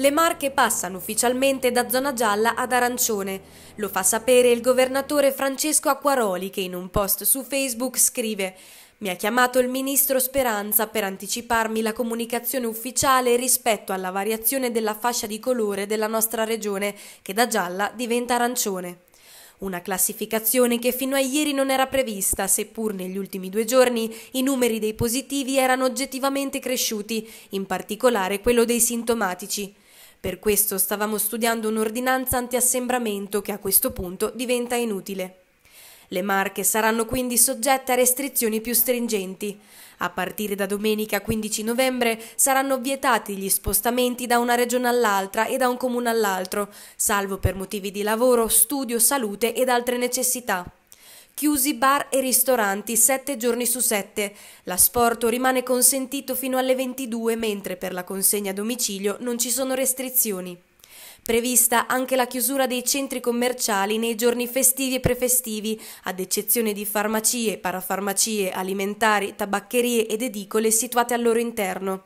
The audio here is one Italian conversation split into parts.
Le Marche passano ufficialmente da zona gialla ad arancione. Lo fa sapere il governatore Francesco Acquaroli che in un post su Facebook scrive mi ha chiamato il ministro Speranza per anticiparmi la comunicazione ufficiale rispetto alla variazione della fascia di colore della nostra regione, che da gialla diventa arancione. Una classificazione che fino a ieri non era prevista, seppur negli ultimi due giorni i numeri dei positivi erano oggettivamente cresciuti, in particolare quello dei sintomatici. Per questo stavamo studiando un'ordinanza antiassembramento che a questo punto diventa inutile. Le Marche saranno quindi soggette a restrizioni più stringenti. A partire da domenica 15 novembre saranno vietati gli spostamenti da una regione all'altra e da un comune all'altro, salvo per motivi di lavoro, studio, salute ed altre necessità chiusi bar e ristoranti 7 giorni su 7. L'asporto rimane consentito fino alle 22, mentre per la consegna a domicilio non ci sono restrizioni. Prevista anche la chiusura dei centri commerciali nei giorni festivi e prefestivi, ad eccezione di farmacie, parafarmacie, alimentari, tabaccherie ed edicole situate al loro interno.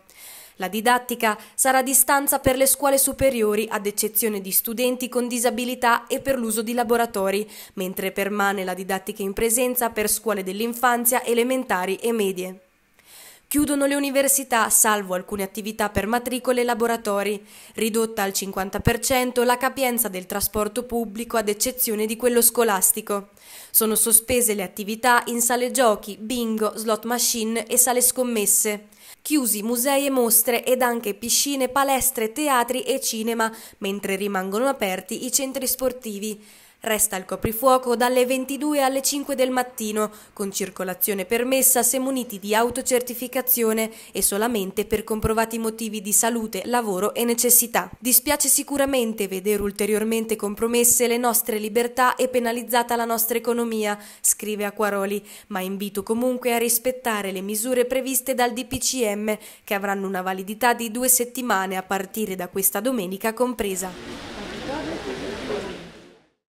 La didattica sarà a distanza per le scuole superiori ad eccezione di studenti con disabilità e per l'uso di laboratori, mentre permane la didattica in presenza per scuole dell'infanzia, elementari e medie. Chiudono le università, salvo alcune attività per matricole e laboratori. Ridotta al 50% la capienza del trasporto pubblico ad eccezione di quello scolastico. Sono sospese le attività in sale giochi, bingo, slot machine e sale scommesse. Chiusi musei e mostre ed anche piscine, palestre, teatri e cinema, mentre rimangono aperti i centri sportivi. Resta il coprifuoco dalle 22 alle 5 del mattino, con circolazione permessa se muniti di autocertificazione e solamente per comprovati motivi di salute, lavoro e necessità. Dispiace sicuramente vedere ulteriormente compromesse le nostre libertà e penalizzata la nostra economia, scrive Acquaroli, ma invito comunque a rispettare le misure previste dal DPCM, che avranno una validità di due settimane a partire da questa domenica compresa.